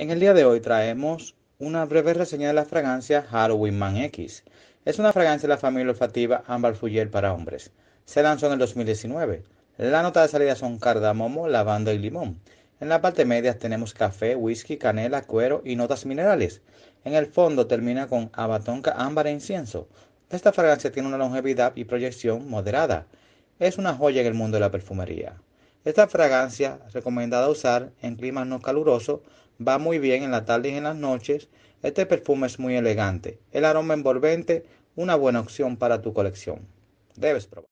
En el día de hoy traemos una breve reseña de la fragancia Halloween Man X. Es una fragancia de la familia olfativa Ámbar fuller para hombres. Se lanzó en el 2019. La nota de salida son cardamomo, lavanda y limón. En la parte media tenemos café, whisky, canela, cuero y notas minerales. En el fondo termina con abatonca, ámbar e incienso. Esta fragancia tiene una longevidad y proyección moderada. Es una joya en el mundo de la perfumería. Esta fragancia, recomendada usar en climas no calurosos, va muy bien en la tarde y en las noches. Este perfume es muy elegante. El aroma envolvente, una buena opción para tu colección. Debes probar.